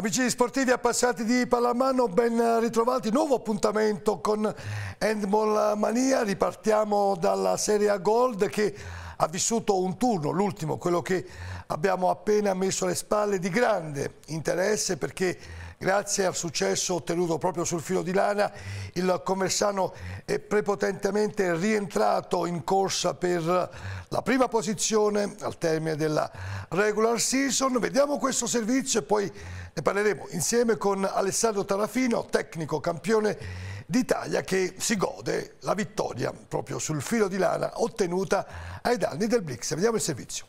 Amici sportivi appassionati di pallamano, ben ritrovati. Nuovo appuntamento con Handball Mania. Ripartiamo dalla Serie A Gold che ha vissuto un turno, l'ultimo, quello che abbiamo appena messo alle spalle, di grande interesse perché Grazie al successo ottenuto proprio sul filo di lana, il Commersano è prepotentemente rientrato in corsa per la prima posizione al termine della regular season. Vediamo questo servizio e poi ne parleremo insieme con Alessandro Tarafino, tecnico campione d'Italia che si gode la vittoria proprio sul filo di lana ottenuta ai danni del Blix. Vediamo il servizio.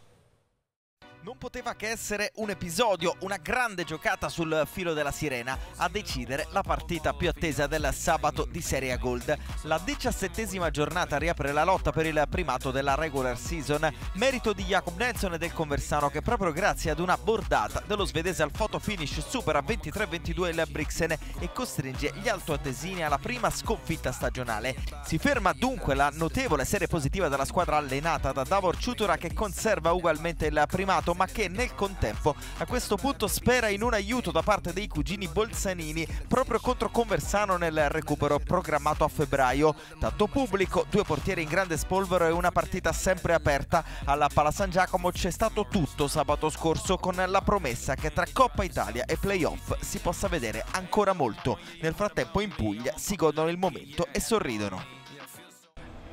Non poteva che essere un episodio, una grande giocata sul filo della sirena a decidere la partita più attesa del sabato di Serie A Gold. La diciassettesima giornata riapre la lotta per il primato della regular season, merito di Jacob Nelson e del Conversano che proprio grazie ad una bordata dello svedese al photo finish supera 23-22 il Brixen e costringe gli altoatesini alla prima sconfitta stagionale. Si ferma dunque la notevole serie positiva della squadra allenata da Davor Ciutura che conserva ugualmente il primato progetto ma che nel contempo a questo punto spera in un aiuto da parte dei cugini Bolzanini proprio contro Conversano nel recupero programmato a febbraio. Tanto pubblico, due portieri in grande spolvero e una partita sempre aperta. Alla Pala San Giacomo c'è stato tutto sabato scorso con la promessa che tra Coppa Italia e playoff si possa vedere ancora molto. Nel frattempo in Puglia si godono il momento e sorridono.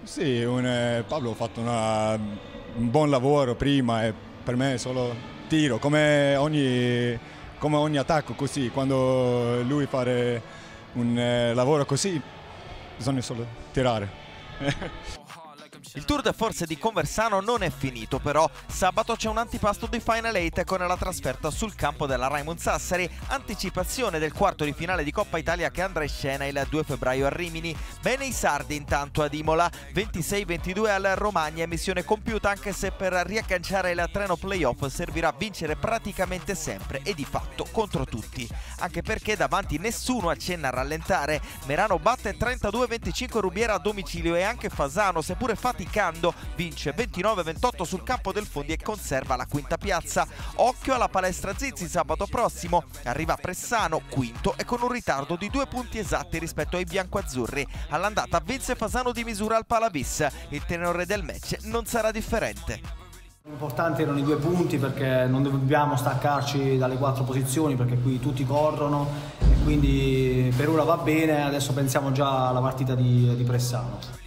Sì, un, eh, Pablo ha fatto una, un buon lavoro prima e per me è solo tiro, come ogni, come ogni attacco così, quando lui fa un eh, lavoro così bisogna solo tirare. Il tour de force di Conversano non è finito però, sabato c'è un antipasto di Final 8 con la trasferta sul campo della Raimond Sassari, anticipazione del quarto di finale di Coppa Italia che andrà in scena il 2 febbraio a Rimini. Bene i sardi intanto ad Imola, 26-22 al Romagna, missione compiuta anche se per riagganciare il treno playoff servirà vincere praticamente sempre e di fatto contro tutti, anche perché davanti nessuno accenna a rallentare. Merano batte 32-25 Rubiera a domicilio e anche Fasano, seppure fatto faticando, vince 29-28 sul campo del Fondi e conserva la quinta piazza. Occhio alla palestra Zizzi sabato prossimo, arriva Pressano, quinto e con un ritardo di due punti esatti rispetto ai biancoazzurri. All'andata vince Fasano di misura al Palavis, il tenore del match non sarà differente. L'importante erano i due punti perché non dobbiamo staccarci dalle quattro posizioni perché qui tutti corrono e quindi per ora va bene, adesso pensiamo già alla partita di, di Pressano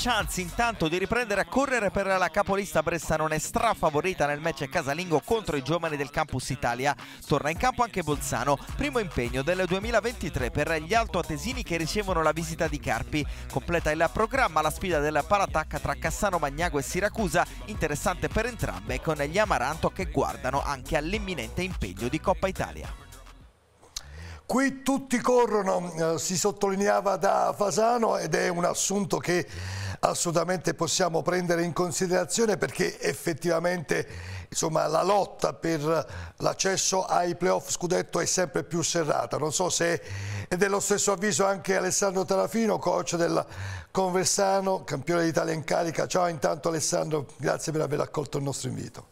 chance intanto di riprendere a correre per la capolista Bressanone strafavorita nel match casalingo contro i giovani del Campus Italia. Torna in campo anche Bolzano, primo impegno del 2023 per gli altoatesini che ricevono la visita di Carpi. Completa il programma la sfida della palatacca tra Cassano Magnago e Siracusa, interessante per entrambe con gli Amaranto che guardano anche all'imminente impegno di Coppa Italia. Qui tutti corrono, eh, si sottolineava da Fasano ed è un assunto che assolutamente possiamo prendere in considerazione perché effettivamente insomma, la lotta per l'accesso ai playoff scudetto è sempre più serrata. Non so se è dello stesso avviso anche Alessandro Tarafino, coach del Conversano, campione d'Italia in carica. Ciao intanto Alessandro, grazie per aver accolto il nostro invito.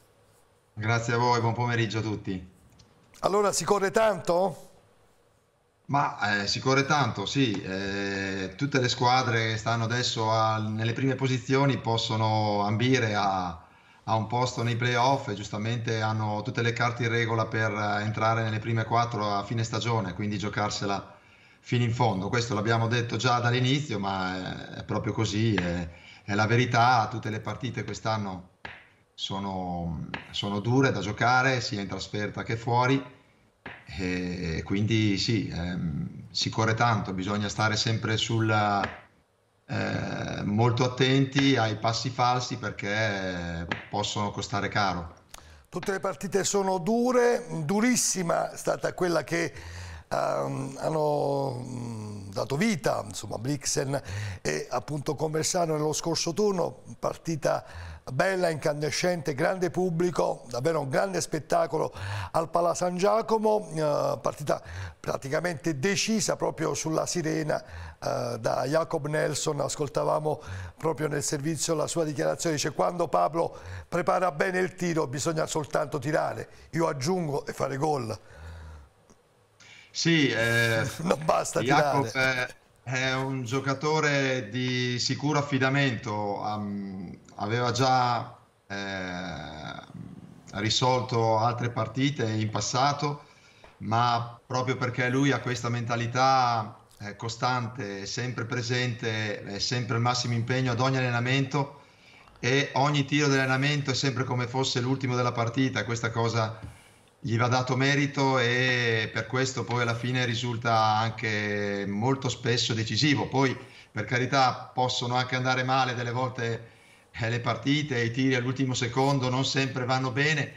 Grazie a voi, buon pomeriggio a tutti. Allora si corre tanto? Ma eh, si corre tanto, sì, eh, tutte le squadre che stanno adesso a, nelle prime posizioni possono ambire a, a, un posto nei playoff e giustamente hanno tutte le carte in regola per eh, entrare nelle prime quattro a fine stagione, quindi giocarsela fino in fondo. Questo l'abbiamo detto già dall'inizio, ma è, eh, è proprio così, è, è, la verità, tutte le partite quest'anno sono, sono dure da giocare, sia in trasferta che fuori e eh, quindi sì, ehm, si corre tanto, bisogna stare sempre sulla, eh, molto attenti ai passi falsi perché possono costare caro. Tutte le partite sono dure, durissima è stata quella che Um, hanno mm, dato vita, insomma, Blixen e appunto Conversano nello scorso turno, partita bella, incandescente, grande pubblico, davvero un grande spettacolo al Pala San Giacomo, eh, partita praticamente decisa proprio sulla sirena eh, da Jacob Nelson, ascoltavamo proprio nel servizio la sua dichiarazione, dice quando Pablo prepara bene il tiro bisogna soltanto tirare, io aggiungo e fare gol. Sì, eh, non basta Jacob, tirare. Eh, è un giocatore di sicuro affidamento, um, aveva già eh, risolto altre partite in passato, ma proprio perché lui ha questa mentalità eh, costante, sempre presente, è sempre il massimo impegno ad ogni allenamento e ogni tiro dell'allenamento è sempre come fosse l'ultimo della partita, questa cosa gli va dato merito e per questo poi alla fine risulta anche molto spesso decisivo. Poi per carità possono anche andare male delle volte eh, le partite, i tiri all'ultimo secondo non sempre vanno bene,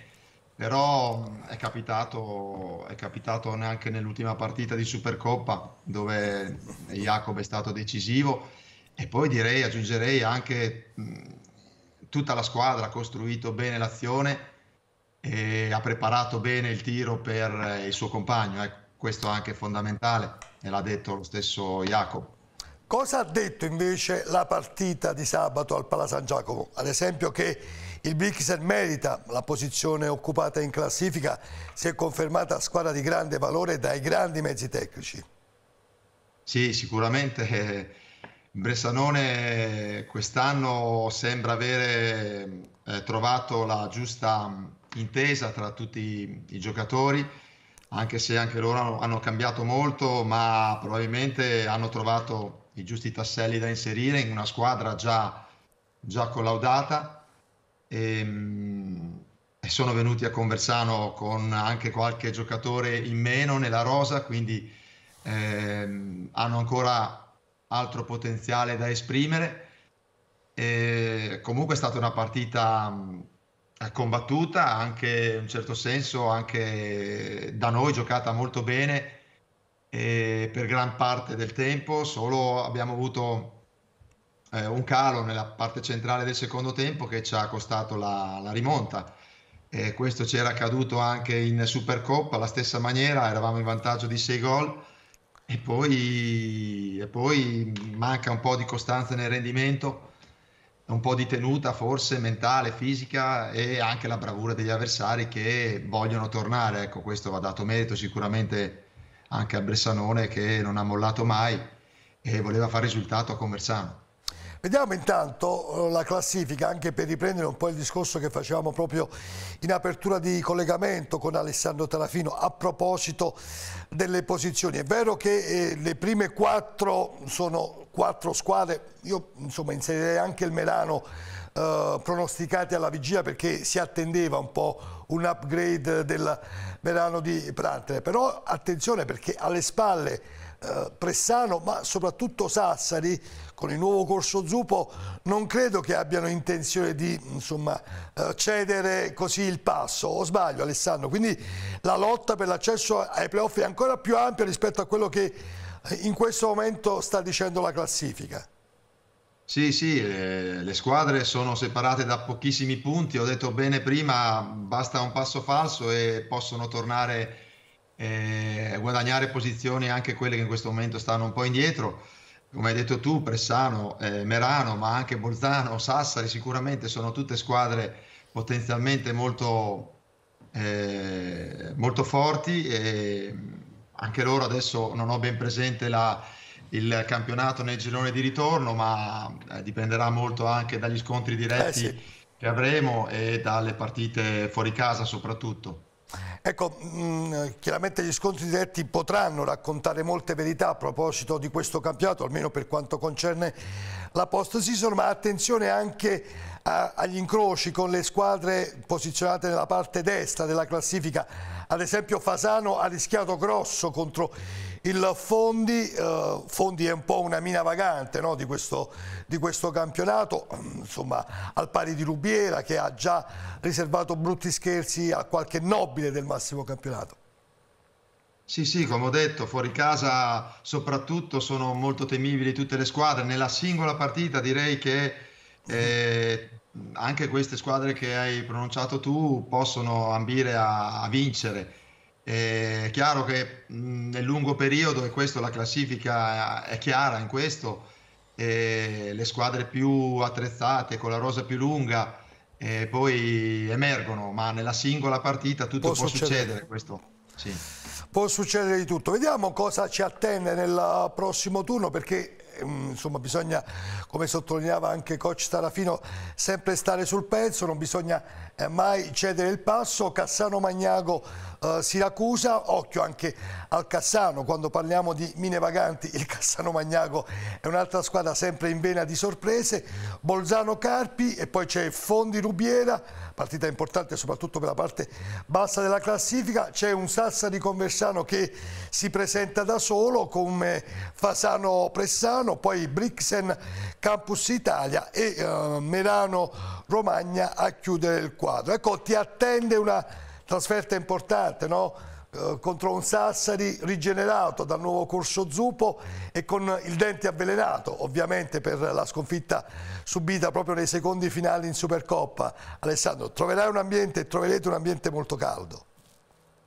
però mm, è capitato, è capitato anche nell'ultima partita di Supercoppa dove Jacob è stato decisivo e poi direi, aggiungerei anche mh, mm, tutta la squadra ha costruito bene l'azione e ha preparato bene il tiro per eh, il suo compagno, ecco, questo anche fondamentale e l'ha detto lo stesso Jacopo. Cosa ha detto invece la partita di sabato al Pala San Giacomo? Ad esempio che il Brixen merita la posizione occupata in classifica, si è confermata squadra di grande valore dai grandi mezzi tecnici. Sì, sicuramente eh, Bressanone quest'anno sembra avere trovato la giusta intesa tra tutti i giocatori, anche se anche loro hanno, hanno cambiato molto, ma probabilmente hanno trovato i giusti tasselli da inserire in una squadra già, già collaudata. E, ehm, e sono venuti a Conversano con anche qualche giocatore in meno nella rosa, quindi ehm, hanno ancora altro potenziale da esprimere. E comunque è stata una partita combattuta, anche in un certo senso anche da noi giocata molto bene per gran parte del tempo, solo abbiamo avuto eh, un calo nella parte centrale del secondo tempo che ci ha costato la, la rimonta. E questo c'era accaduto anche in Supercoppa, la stessa maniera, eravamo in vantaggio di 6 gol e poi, e poi manca un po' di costanza nel rendimento un po' di tenuta forse mentale, fisica e anche la bravura degli avversari che vogliono tornare. Ecco, questo va dato merito sicuramente anche a Bressanone che non ha mollato mai e voleva fare risultato a Conversano. Vediamo intanto eh, la classifica anche per riprendere un po' il discorso che facevamo proprio in apertura di collegamento con Alessandro Tarafino a proposito delle posizioni. È vero che eh, le prime quattro sono quattro squadre, io insomma inserirei anche il Melano eh, pronosticate alla vigilia perché si attendeva un po' un upgrade del Melano di Prantere, però attenzione perché alle spalle eh, Pressano, ma soprattutto Sassari, con il nuovo corso Zupo, non credo che abbiano intenzione di insomma, eh, cedere così il passo. O sbaglio, Alessandro? Quindi la lotta per l'accesso ai playoff è ancora più ampia rispetto a quello che eh, in questo momento sta dicendo la classifica. Sì, sì, le, le, squadre sono separate da pochissimi punti, ho detto bene prima, basta un passo falso e possono tornare eh, guadagnare posizioni anche quelle che in questo momento stanno un po' indietro. Come hai detto tu, Pressano, eh, Merano, ma anche Bolzano, Sassari sicuramente sono tutte squadre potenzialmente molto, eh, molto forti. E anche loro adesso non ho ben presente la, il campionato nel girone di ritorno, ma eh, dipenderà molto anche dagli scontri diretti eh sì. che avremo e dalle partite fuori casa soprattutto. Ecco, mh, mm, chiaramente gli scontri diretti potranno raccontare molte verità a proposito di questo campionato, almeno per quanto concerne la post-season, ma attenzione anche a, agli incroci con le squadre posizionate nella parte destra della classifica. Ad esempio Fasano ha rischiato grosso contro il Fondi, eh, Fondi è un po' una mina vagante no, di, questo, di, questo, campionato, insomma al pari di Rubiera che ha già riservato brutti scherzi a qualche nobile del massimo campionato. Sì, sì, come ho detto, fuori casa soprattutto sono molto temibili tutte le squadre. Nella singola partita direi che eh, anche queste squadre che hai pronunciato tu possono ambire a, a vincere è chiaro che nel lungo periodo, e questo la classifica è chiara in questo, eh, le squadre più attrezzate, con la rosa più lunga, eh, poi emergono, ma nella singola partita tutto può, può succedere. succedere questo, sì. Può succedere di tutto. Vediamo cosa ci attende nel prossimo turno perché insomma bisogna, come sottolineava anche coach Tarafino, sempre stare sul pezzo, non bisogna eh, mai cedere il passo, Cassano Magnago eh, Siracusa, occhio anche al Cassano, quando parliamo di mine vaganti il Cassano Magnago è un'altra squadra sempre in vena di sorprese, Bolzano Carpi e poi c'è Fondi Rubiera, partita importante soprattutto per la parte bassa della classifica, c'è un Sassa di Conversano che si presenta da solo come Fasano Pressano, poi Brixen Campus Italia e eh, Merano Romagna a chiudere il quadro. Ecco, ti attende una trasferta importante, no? Eh, contro un Sassari rigenerato dal nuovo corso Zupo e con il dente avvelenato ovviamente per la sconfitta subita proprio nei secondi finali in Supercoppa Alessandro troverai un ambiente troverete un ambiente molto caldo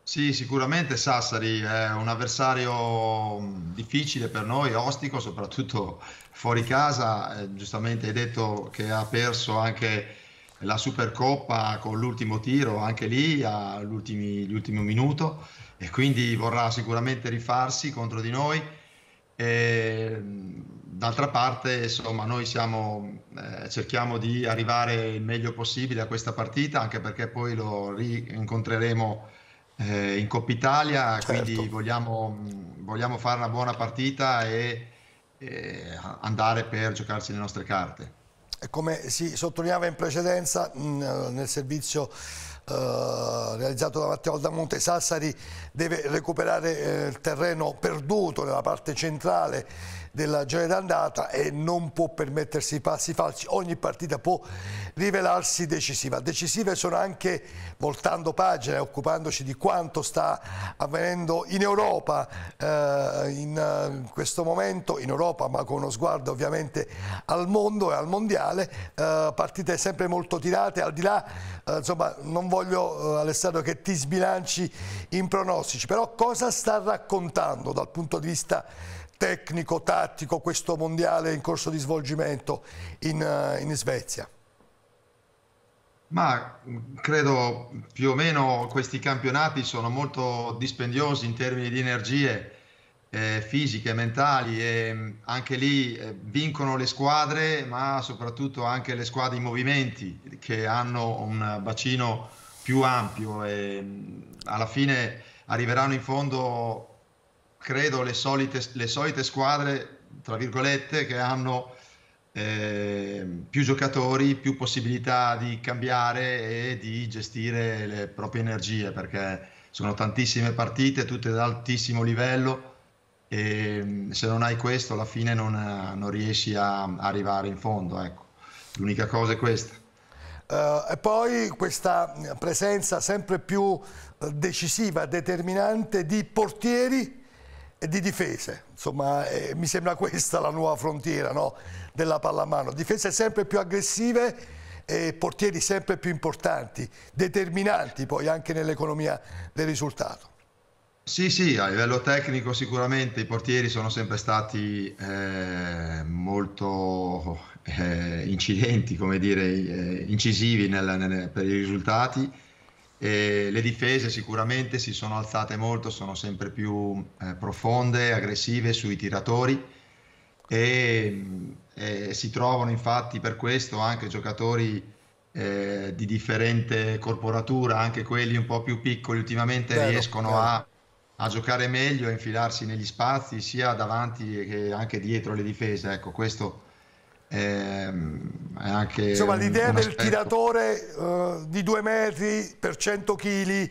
sì, sicuramente Sassari è un avversario mm, difficile per noi, ostico, soprattutto fuori casa. Eh, giustamente hai detto che ha perso anche la Supercoppa con l'ultimo tiro, anche lì all'ultimo minuto, e quindi vorrà sicuramente rifarsi contro di noi. E, mm, d'altra parte, insomma, noi siamo, eh, cerchiamo di arrivare il meglio possibile a questa partita, anche perché poi lo rincontreremo eh, in Coppa Italia, certo. quindi vogliamo, vogliamo, fare una buona partita e, e andare per giocarci le nostre carte come si sottolineava in precedenza nel servizio eh, realizzato da Matteo Aldamonte Sassari deve recuperare eh, il terreno perduto nella parte centrale della gioia d'andata e non può permettersi passi falsi, ogni partita può rivelarsi decisiva. Decisive sono anche, voltando pagina e occupandoci di quanto sta avvenendo in Europa eh, in, in, eh, questo momento, in Europa ma con uno sguardo ovviamente al mondo e al mondiale, eh, partite sempre molto tirate, al di là, eh, insomma non voglio eh, Alessandro che ti sbilanci in pronostici, però cosa sta raccontando dal punto di vista tecnico, tattico questo mondiale in corso di svolgimento in, eh, in Svezia? Ma mm, credo più o meno questi campionati sono molto dispendiosi in termini di energie eh, fisiche, mentali e mm, anche lì eh, vincono le squadre, ma soprattutto anche le squadre in movimenti che hanno un bacino più ampio e mm, alla fine arriveranno in fondo credo, le solite, le solite squadre, tra virgolette, che hanno eh, più giocatori, più possibilità di cambiare e di gestire le proprie energie, perché sono tantissime partite, tutte ad altissimo livello e mm, se non hai questo alla fine non, non riesci a arrivare in fondo. Ecco. L'unica cosa è questa. Uh, e poi questa presenza sempre più eh, decisiva, determinante di portieri di difese, insomma eh, mi sembra questa la nuova frontiera no? della pallamano, difese sempre più aggressive e portieri sempre più importanti, determinanti poi anche nell'economia del risultato. Sì, sì, a livello tecnico sicuramente i portieri sono sempre stati eh, molto eh, incidenti, come dire, eh, incisivi nel, nel, per i risultati e le difese sicuramente si sono alzate molto, sono sempre più eh, profonde, aggressive sui tiratori e, e, eh, si trovano infatti per questo anche giocatori eh, di differente corporatura, anche quelli un po' più piccoli ultimamente bello, riescono bello. A, a, giocare meglio, a infilarsi negli spazi sia davanti che anche dietro le difese. Ecco, questo Ehm, Insomma, l'idea del aspetto... tiratore uh, di due metri per 100 kg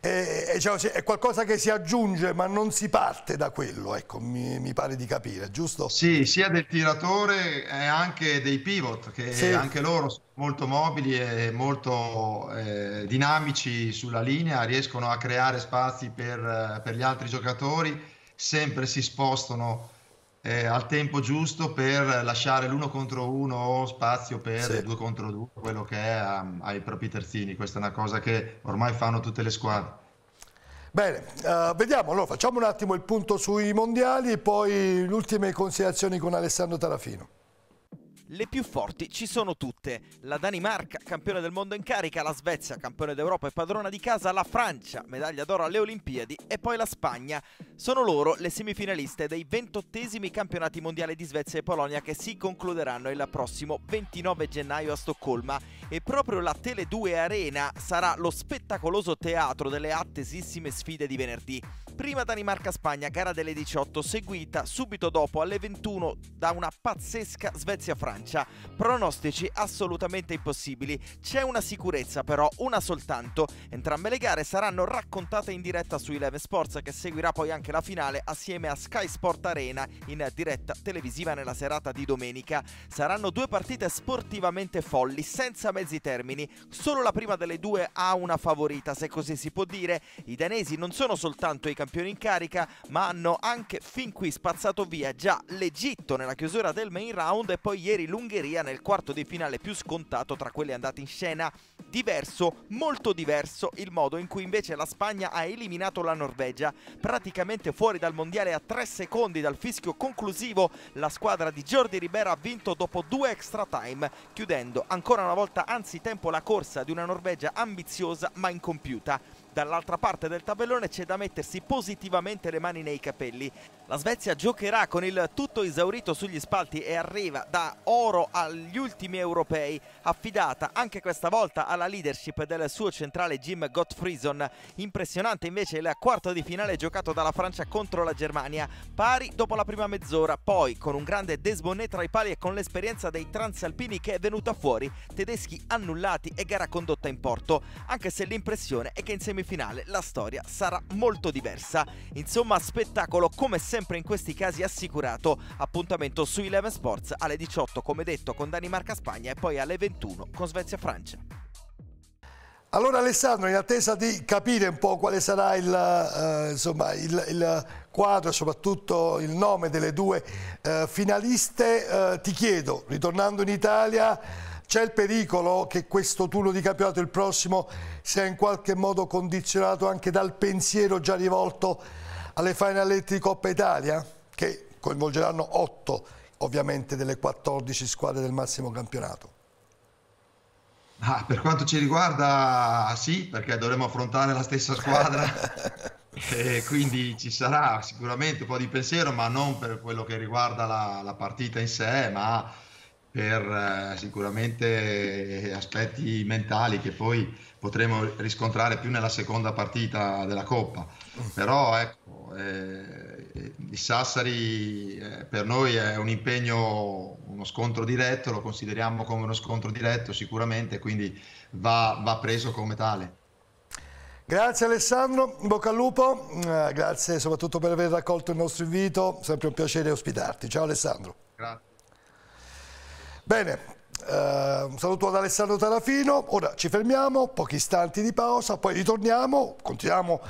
è, diciamo, cioè, è, qualcosa che si aggiunge ma non si parte da quello, ecco, mi, mi, pare di capire, giusto? Sì, sia del tiratore e anche dei pivot, che sì. anche loro sono molto mobili e molto eh, dinamici sulla linea, riescono a creare spazi per, per gli altri giocatori, sempre si spostano eh, al tempo giusto per lasciare l'uno contro uno o spazio per sì. due contro due, quello che è um, ai propri terzini. Questa è una cosa che ormai fanno tutte le squadre. Bene, uh, vediamo, allora facciamo un attimo il punto sui mondiali e poi le ultime considerazioni con Alessandro Tarafino le più forti ci sono tutte. La Danimarca, campione del mondo in carica, la Svezia, campione d'Europa e padrona di casa, la Francia, medaglia d'oro alle Olimpiadi e poi la Spagna. Sono loro le semifinaliste dei ventottesimi campionati mondiali di Svezia e Polonia che si concluderanno il prossimo 29 gennaio a Stoccolma e proprio la Tele2 Arena sarà lo spettacoloso teatro delle attesissime sfide di venerdì. Prima Danimarca-Spagna, gara delle 18, seguita subito dopo alle 21 da una pazzesca Svezia-Francia. Pronostici assolutamente impossibili. C'è una sicurezza però, una soltanto. Entrambe le gare saranno raccontate in diretta su Eleven Sports che seguirà poi anche la finale assieme a Sky Sport Arena in diretta televisiva nella serata di domenica. Saranno due partite sportivamente folli, senza mezzi termini. Solo la prima delle due ha una favorita, se così si può dire. I danesi non sono soltanto i campioni campione in carica, ma hanno anche fin qui spazzato via già l'Egitto nella chiusura del main round e poi ieri l'Ungheria nel quarto di finale più scontato tra quelle andate in scena. Diverso, molto diverso il modo in cui invece la Spagna ha eliminato la Norvegia, praticamente fuori dal mondiale a 3 secondi dal fischio conclusivo, la squadra di Jordi Ribera ha vinto dopo due extra time, chiudendo ancora una volta anzitempo la corsa di una Norvegia ambiziosa ma incompiuta dall'altra parte del tabellone c'è da mettersi positivamente le mani nei capelli. La Svezia giocherà con il tutto esaurito sugli spalti e arriva da oro agli ultimi europei, affidata anche questa volta alla leadership del suo centrale Jim Gottfriedson. Impressionante invece il quarto di finale giocato dalla Francia contro la Germania, pari dopo la prima mezz'ora, poi con un grande Desbonnet tra i pali e con l'esperienza dei transalpini che è venuta fuori, tedeschi annullati e gara condotta in porto, anche se l'impressione è che in semifinale la storia sarà molto diversa. Insomma, spettacolo come sempre sempre in questi casi assicurato appuntamento su Eleven Sports alle 18 come detto con Danimarca-Spagna e poi alle 21 con Svezia-Francia. Allora Alessandro, in attesa di capire un po' quale sarà il, eh, insomma, il, il quadro e soprattutto il nome delle due eh, finaliste, eh, ti chiedo, ritornando in Italia, c'è il pericolo che questo turno di campionato, il prossimo, sia in qualche modo condizionato anche dal pensiero già rivolto alle finaletti di Coppa Italia che coinvolgeranno 8 ovviamente delle 14 squadre del massimo campionato. Ah, per quanto ci riguarda sì, perché dovremo affrontare la stessa squadra e quindi ci sarà sicuramente un po' di pensiero, ma non per quello che riguarda la, la partita in sé, ma per eh, sicuramente eh, aspetti mentali che poi potremo riscontrare più nella seconda partita della Coppa. Però ecco, eh, il Sassari eh, per noi è un impegno, uno scontro diretto, lo consideriamo come uno scontro diretto sicuramente, quindi va, va preso come tale. Grazie Alessandro, bocca al lupo, eh, grazie soprattutto per aver raccolto il nostro invito, sempre un piacere ospitarti. Ciao Alessandro. Grazie. Bene, Uh, un saluto ad Alessandro Tarafino, ora ci fermiamo, pochi istanti di pausa, poi ritorniamo, continuiamo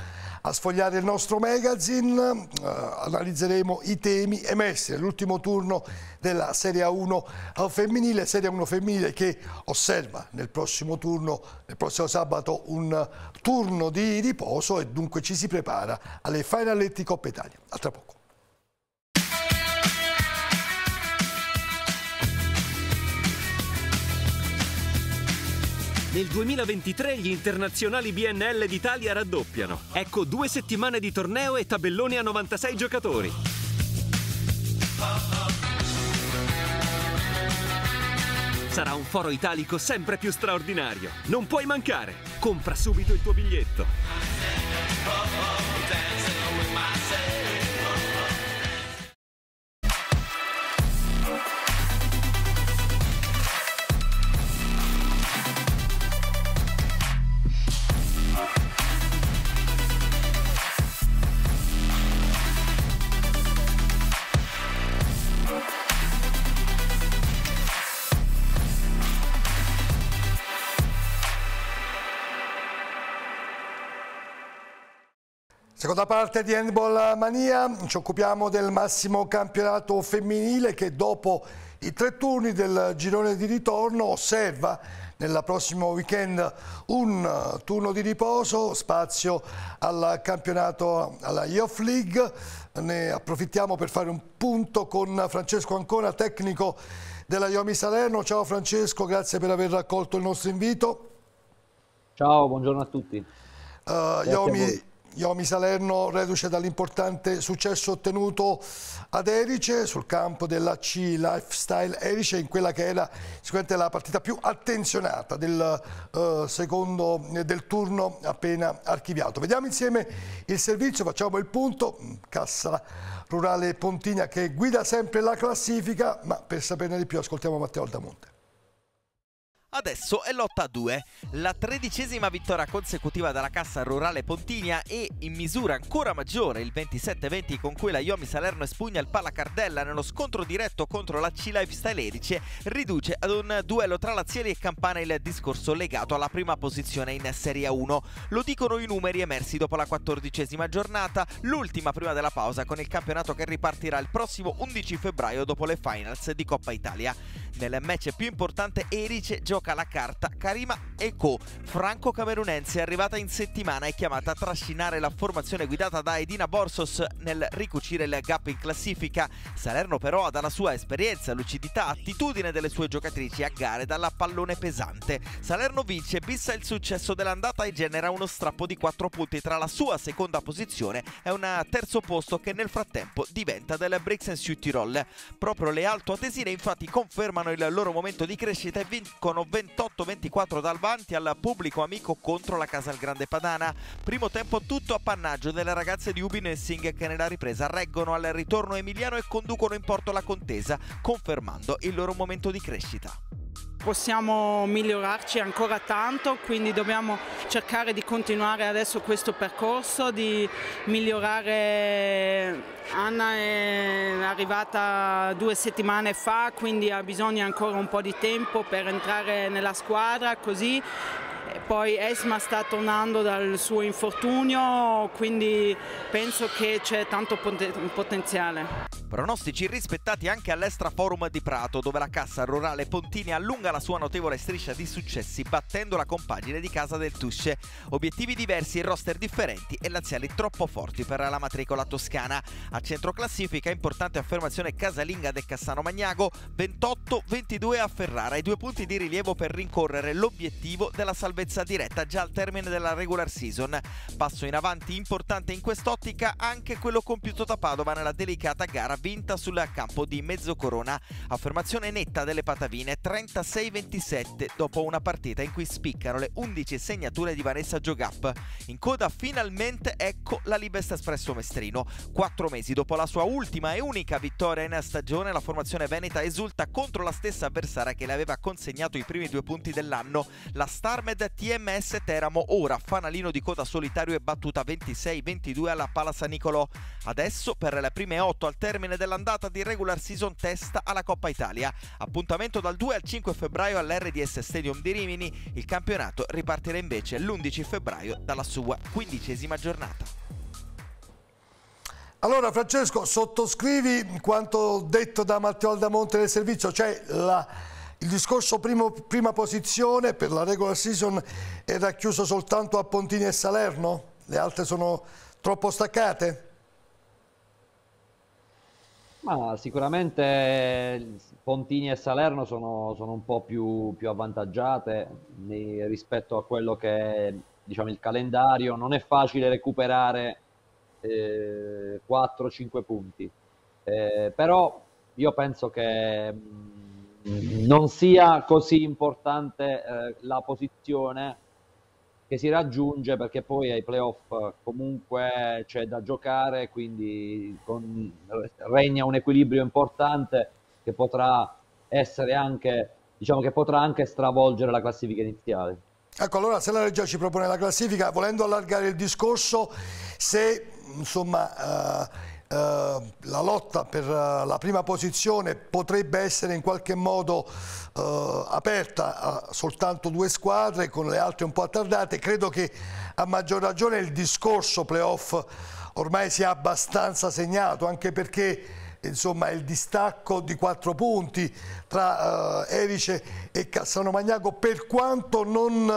a sfogliare il nostro magazine, uh, analizzeremo i temi emessi nell'ultimo turno della Serie 1 femminile, Serie 1 femminile che osserva nel prossimo turno, nel prossimo sabato, un turno di riposo e dunque ci si prepara alle Final Letti Coppa Italia. A tra poco. Nel 2023 gli internazionali BNL d'Italia raddoppiano. Ecco due settimane di torneo e tabelloni a 96 giocatori. Sarà un foro italico sempre più straordinario. Non puoi mancare. Compra subito il tuo biglietto. Ecco, da parte di Handball Mania ci occupiamo del massimo campionato femminile che dopo i tre turni del girone di ritorno osserva nel prossimo weekend un turno di riposo, spazio al campionato alla Youth League. Ne approfittiamo per fare un punto con Francesco Ancona, tecnico della Yomi Salerno. Ciao Francesco, grazie per aver accolto il nostro invito. Ciao, buongiorno a tutti. Uh, eh, Iomi Iomi Salerno reduce dall'importante successo ottenuto ad Erice sul campo della C Lifestyle Erice in quella che era sicuramente la partita più attenzionata del eh, secondo del turno appena archiviato. Vediamo insieme il servizio, facciamo il punto, Cassa Rurale Pontina che guida sempre la classifica, ma per saperne di più ascoltiamo Matteo Aldamonte. Adesso è lotta a 2, la tredicesima vittoria consecutiva dalla cassa rurale Pontinia e in misura ancora maggiore il 27-20 con cui la Iomi Salerno espugna il palla Cardella nello scontro diretto contro la C Lifestyle Erice riduce ad un duello tra Lazieri e Campana il discorso legato alla prima posizione in Serie 1. Lo dicono i numeri emersi dopo la quattordicesima giornata, l'ultima prima della pausa con il campionato che ripartirà il prossimo 11 febbraio dopo le finals di Coppa Italia. Nel match più importante Erice gioca gioca la carta Karima Eco, franco-camerunense, arrivata in settimana e chiamata a trascinare la formazione guidata da Edina Borsos nel ricucire il gap in classifica. Salerno però ha dalla sua esperienza, lucidità, attitudine delle sue giocatrici a gare dalla pallone pesante. Salerno vince, bissa il successo dell'andata e genera uno strappo di 4 punti tra la sua seconda posizione e un terzo posto che nel frattempo diventa del and Shoot Tirol. Proprio le altoatesine infatti confermano il loro momento di crescita e vincono 28-24 dal Vanti al pubblico amico contro la Grande Padana. Primo tempo tutto appannaggio delle ragazze di Ubin e che nella ripresa reggono al ritorno Emiliano e conducono in porto la contesa, confermando il loro momento di crescita. Possiamo migliorarci ancora tanto, quindi dobbiamo cercare di continuare adesso questo percorso, di migliorare. Anna è arrivata due settimane fa, quindi ha bisogno ancora un po' di tempo per entrare nella squadra, così poi Esma sta tornando dal suo infortunio, quindi penso che c'è tanto potenziale. Pronostici rispettati anche all'Estraforum di Prato, dove la cassa rurale Pontini allunga la sua notevole striscia di successi battendo la compagine di casa del Tusce. Obiettivi diversi, roster differenti e laziali troppo forti per la matricola toscana. A centro classifica importante affermazione casalinga del Cassano Magnago, 28-22 a Ferrara e due punti di rilievo per rincorrere l'obiettivo della salvezza diretta già al termine della regular season. Passo in avanti importante in quest'ottica anche quello compiuto da Padova nella delicata gara vinta sul campo di Mezzocorona. Affermazione netta delle patavine 36-27 dopo una partita in cui spiccano le 11 segnature di Vanessa Giogap. In coda finalmente ecco la Libest Espresso Mestrino. Quattro mesi dopo la sua ultima e unica vittoria in stagione la formazione veneta esulta contro la stessa avversaria che le aveva consegnato i primi due punti dell'anno. La Starmed TMS Teramo ora fanalino di coda solitario e battuta 26-22 alla Pala San Nicolò. Adesso per le prime 8 al termine semifinale dell'andata di regular season test alla Coppa Italia. Appuntamento dal 2 al 5 febbraio all'RDS Stadium di Rimini, il campionato ripartirà invece l'11 febbraio dalla sua quindicesima giornata. Allora Francesco, sottoscrivi quanto detto da Matteo Aldamonte nel servizio, cioè la, il discorso primo, prima posizione per la regular season era chiuso soltanto a Pontini e Salerno? Le altre sono troppo staccate? Ma sicuramente eh, Pontini e Salerno sono, sono un po' più, più avvantaggiate rispetto a quello che è diciamo, il calendario. Non è facile recuperare eh, 4-5 punti, eh, però io penso che mm, non sia così importante eh, la posizione che si raggiunge perché poi ai playoff eh, comunque c'è da giocare, quindi con, regna un equilibrio importante che potrà essere anche, diciamo che potrà anche stravolgere la classifica iniziale. Ecco, allora se la Regia ci propone la classifica, volendo allargare il discorso, se insomma... Eh eh, la lotta per eh, la prima posizione potrebbe essere in qualche modo eh, aperta a soltanto due squadre con le altre un po' attardate, credo che a maggior ragione il discorso playoff ormai sia abbastanza segnato anche perché insomma, il distacco di quattro punti tra eh, Erice e Cassano Magnaco per quanto non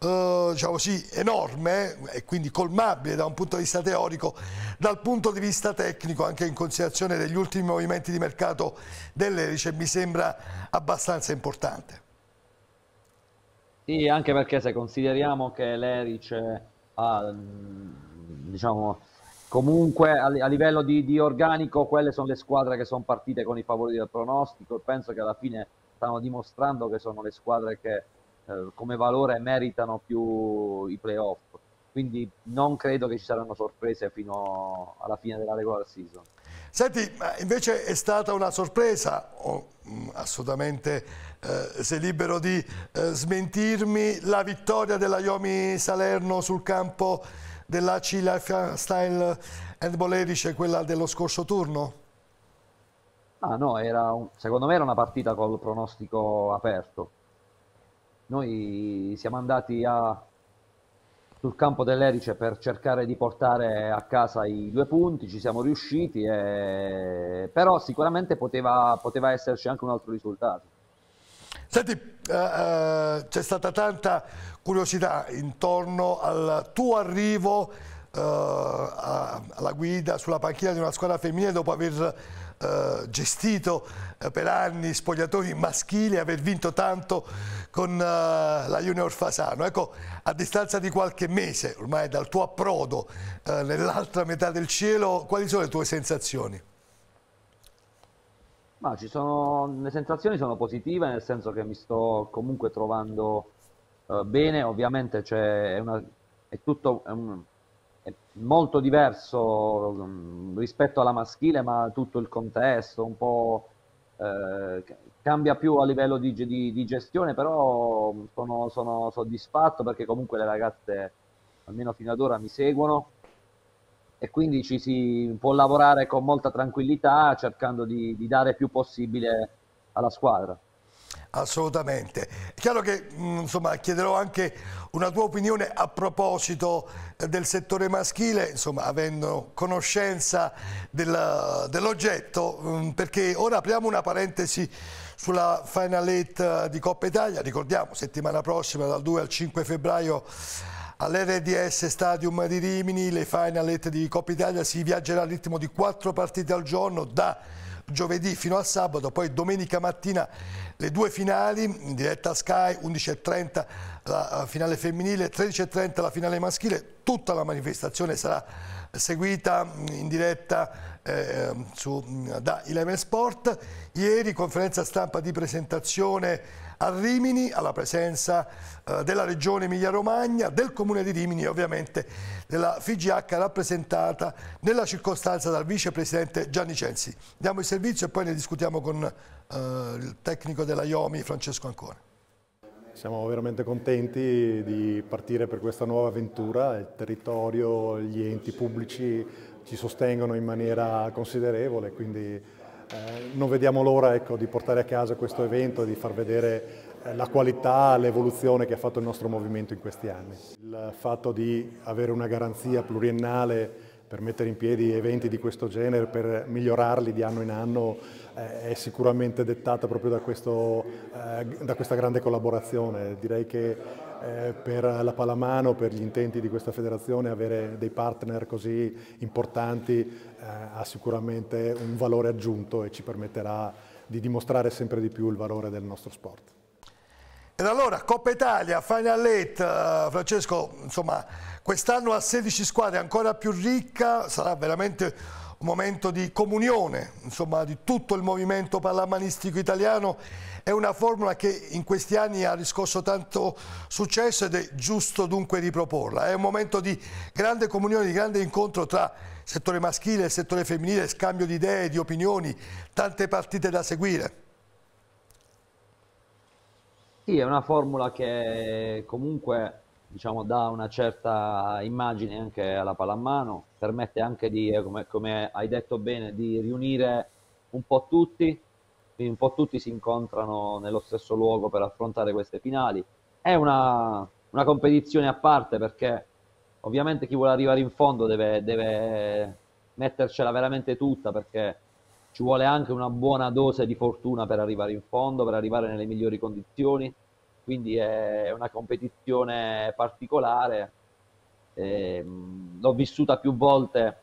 eh, diciamo così, enorme eh, e quindi colmabile da un punto di vista teorico, dal punto di vista tecnico anche in considerazione degli ultimi movimenti di mercato dell'Erice mi sembra abbastanza importante. Sì, anche perché se consideriamo che l'Erice ha diciamo Comunque a, a livello di, di, organico quelle sono le squadre che sono partite con i favori del pronostico e penso che alla fine stanno dimostrando che sono le squadre che eh, come valore meritano più i playoff. Quindi non credo che ci saranno sorprese fino alla fine della regular season. Senti, invece è stata una sorpresa, oh, assolutamente eh, sei libero di eh, smentirmi, la vittoria della Yomi Salerno sul campo della Cilla Style Handball Erice, quella dello scorso turno? Ah no, un, secondo me era una partita col pronostico aperto. Noi siamo andati a, sul campo dell'Erice per cercare di portare a casa i due punti, ci siamo riusciti, e... però sicuramente poteva, poteva esserci anche un altro risultato. Senti, eh, eh, c'è stata tanta curiosità intorno al tuo arrivo eh, alla guida sulla panchina di una squadra femminile dopo aver eh, gestito eh, per anni spogliatori maschili e aver vinto tanto con la Junior Fasano. Ecco, a distanza di qualche mese ormai dal tuo approdo nell'altra metà del cielo, quali sono le tue sensazioni? Ma sono, le sensazioni sono positive nel senso che mi sto comunque trovando eh, bene, ovviamente è, una, è, tutto è un, è molto diverso mh, mm, rispetto alla maschile, ma tutto il contesto un po' eh, cambia più a livello di, di, di gestione, però sono, sono, soddisfatto perché comunque le ragazze, almeno fino ad ora, mi seguono e quindi ci si può lavorare con molta tranquillità cercando di, di dare più possibile alla squadra. Assolutamente. È chiaro che mm, insomma, chiederò anche una tua opinione a proposito eh, del settore maschile, insomma, avendo conoscenza del, dell'oggetto, mm, perché ora apriamo una parentesi sulla Final Eight di Coppa Italia, ricordiamo settimana prossima dal 2 al 5 febbraio All'RDS Stadium di Rimini le final eight di Coppa Italia si viaggerà al ritmo di quattro partite al giorno da giovedì fino a sabato, poi domenica mattina le due finali in diretta a Sky, 11.30 la eh, finale femminile, 13.30 la finale maschile, tutta la manifestazione sarà seguita in diretta eh, su, da Eleven Sport. Ieri conferenza stampa di presentazione a Rimini, alla presenza eh, della Regione Emilia-Romagna, del Comune di Rimini e ovviamente della FGH rappresentata nella circostanza dal Vicepresidente Gianni Censi. Diamo il servizio e poi ne discutiamo con eh, il tecnico della IOMI, Francesco Ancone. Siamo veramente contenti di partire per questa nuova avventura, il territorio, gli enti pubblici ci sostengono in maniera considerevole, quindi eh, non vediamo l'ora ecco, di portare a casa questo evento e di far vedere eh, la qualità, l'evoluzione che ha fatto il nostro movimento in questi anni. Il fatto di avere una garanzia pluriennale per mettere in piedi eventi di questo genere, per migliorarli di anno in anno, eh, è sicuramente dettata proprio da, questo, da, questa grande collaborazione. Direi che eh, per la Palamano, per gli intenti di questa federazione, avere dei partner così importanti eh, ha sicuramente un valore aggiunto e ci permetterà di dimostrare sempre di più il valore del nostro sport. Ed allora Coppa Italia, Final Eight, eh, Francesco, insomma, quest'anno ha 16 squadre, ancora più ricca, sarà veramente momento di comunione insomma, di tutto il movimento pallamanistico italiano. È una formula che in questi anni ha riscosso tanto successo ed è giusto dunque riproporla. È un momento di grande comunione, di grande incontro tra settore maschile e settore femminile, scambio di idee, di opinioni, tante partite da seguire. Sì, è una formula che comunque diciamo, dà una certa immagine anche alla pallamano, permette anche di, eh, come, come, hai detto bene, di riunire un po' tutti, quindi un po' tutti si incontrano nello stesso luogo per affrontare queste finali. È una, una competizione a parte perché ovviamente chi vuole arrivare in fondo deve, deve mettercela veramente tutta perché ci vuole anche una buona dose di fortuna per arrivare in fondo, per arrivare nelle migliori condizioni, quindi è una competizione particolare. Eh, l'ho vissuta più volte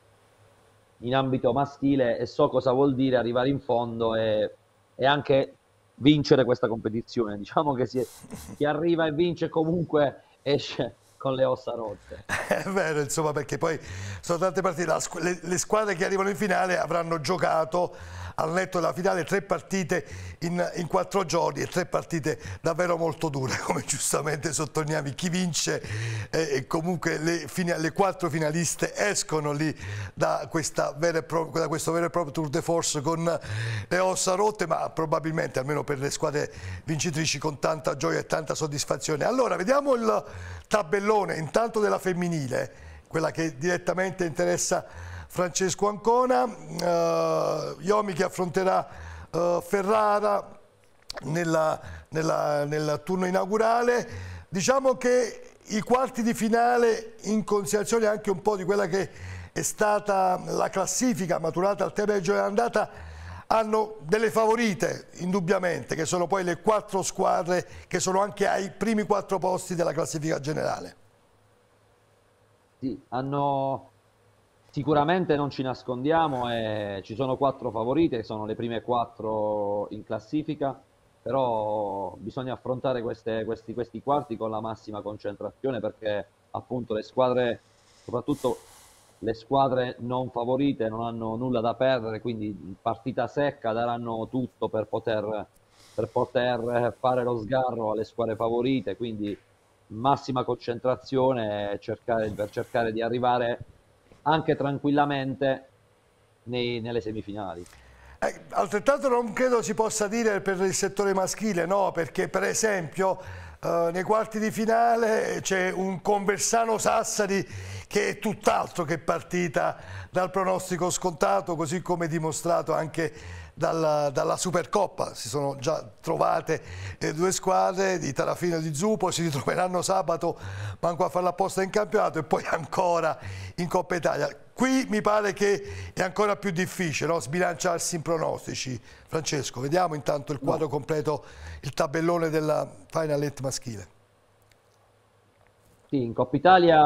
in ambito maschile e so cosa vuol dire arrivare in fondo e, e anche vincere questa competizione. Diciamo che si, chi arriva e vince comunque esce con le ossa rotte. È eh, vero, insomma, perché poi sono tante partite. Le, le, squadre che arrivano in finale avranno giocato al netto della finale, tre partite in, in quattro giorni e tre partite davvero molto dure, come giustamente sottolineavi, chi vince eh, comunque le, le, quattro finaliste escono lì da, pro, da, questo vero e proprio tour de force con le ossa rotte, ma probabilmente almeno per le squadre vincitrici con tanta gioia e tanta soddisfazione. Allora, vediamo il tabellone intanto della femminile, quella che direttamente interessa Francesco Ancona, eh, Iomi che affronterà eh, Ferrara nella, nella, nel turno inaugurale. Diciamo che i quarti di finale in considerazione anche un po' di quella che è stata la classifica maturata al termine di andata hanno delle favorite indubbiamente che sono poi le quattro squadre che sono anche ai primi quattro posti della classifica generale. Sì, hanno Sicuramente non ci nascondiamo, eh, ci sono quattro favorite, sono le prime quattro in classifica, però bisogna affrontare queste, questi, questi, quarti con la massima concentrazione perché appunto le squadre, soprattutto le squadre non favorite, non hanno nulla da perdere, quindi partita secca daranno tutto per poter, per poter fare lo sgarro alle squadre favorite, quindi massima concentrazione cercare, per cercare di arrivare anche tranquillamente nei, nelle semifinali. Eh, altrettanto non credo si possa dire per il settore maschile, no, perché per esempio eh, nei quarti di finale c'è un Conversano Sassari che è tutt'altro che partita dal pronostico scontato, così come dimostrato anche dalla, dalla, Supercoppa, si sono già trovate eh, due squadre di Tarafino e di Zupo, si ritroveranno sabato manco a fare la posta in campionato e poi ancora in Coppa Italia. Qui mi pare che è ancora più difficile no? sbilanciarsi in pronostici. Francesco, vediamo intanto il quadro completo, il tabellone della Final Eight maschile. Sì, in Coppa Italia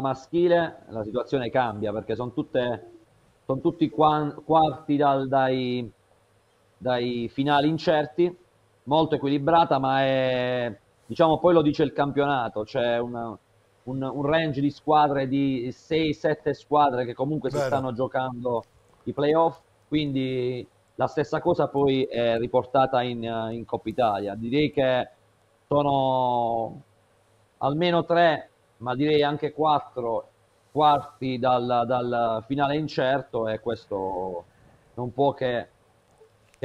maschile la situazione cambia perché sono tutte sono tutti quarti dal, dai, dai finali incerti, molto equilibrata, ma è, diciamo, poi lo dice il campionato, c'è una, un, un, range di squadre di 6-7 squadre che comunque Bello. si stanno giocando i playoff, quindi la stessa cosa poi è riportata in, in Coppa Italia. Direi che sono almeno 3, ma direi anche 4 quarti dal, dal finale incerto e questo non può che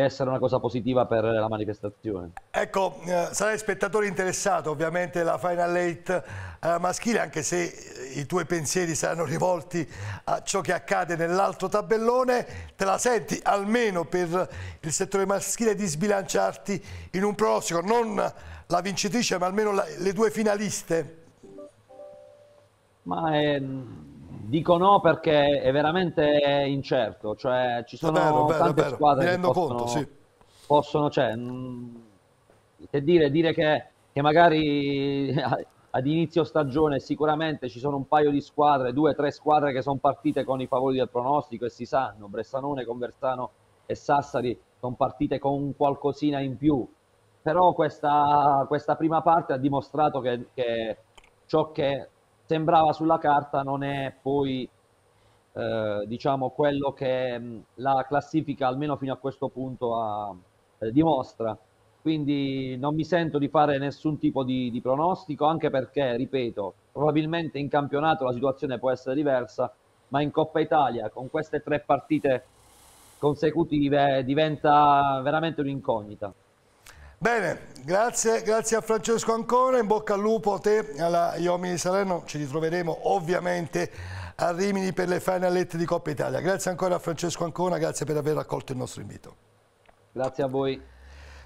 essere una cosa positiva per la manifestazione. Ecco, eh, sarai spettatore interessato ovviamente alla Final Eight eh, maschile, anche se eh, i tuoi pensieri saranno rivolti a ciò che accade nell'altro tabellone, te la senti almeno per il settore maschile di sbilanciarti in un prossimo, non la vincitrice ma almeno la, le due finaliste? Ma è mm, Dico no perché è veramente incerto, cioè ci sono vero, tante vero, squadre Mi che possono, conto, sì. possono cioè, mh, mm, dire, dire che, che magari ad inizio stagione sicuramente ci sono un paio di squadre, due o tre squadre che sono partite con i favori del pronostico e si sanno, Bressanone, Conversano e Sassari sono partite con qualcosina in più, però questa, questa prima parte ha dimostrato che, che ciò che sembrava sulla carta non è poi eh, diciamo quello che mm, la classifica almeno fino a questo punto ha, eh, dimostra quindi non mi sento di fare nessun tipo di, di, pronostico anche perché ripeto probabilmente in campionato la situazione può essere diversa ma in Coppa Italia con queste tre partite consecutive diventa veramente un'incognita Bene, grazie, grazie a Francesco ancora, in bocca al lupo a te, alla Iomi di Salerno, ci ritroveremo ovviamente a Rimini per le finalette di Coppa Italia. Grazie ancora a Francesco ancora, grazie per aver accolto il nostro invito. Grazie a voi.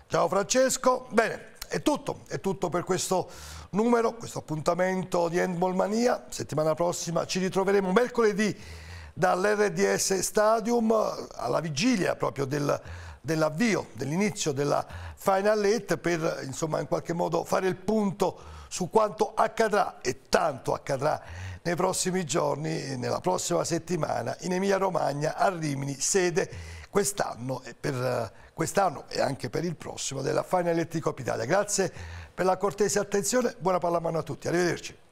Ciao Francesco. Bene, è tutto, è tutto per questo numero, questo appuntamento di Handball Mania. Settimana prossima ci ritroveremo mercoledì dall'RDS Stadium alla vigilia proprio del dell'avvio, dell'inizio della Final Eight per insomma in qualche modo fare il punto su quanto accadrà e tanto accadrà nei prossimi giorni, nella prossima settimana in Emilia Romagna a Rimini, sede quest'anno e, quest e, anche per il prossimo della Final Eight di Coppa Italia. Grazie per la cortese attenzione, buona pallamano a tutti, arrivederci.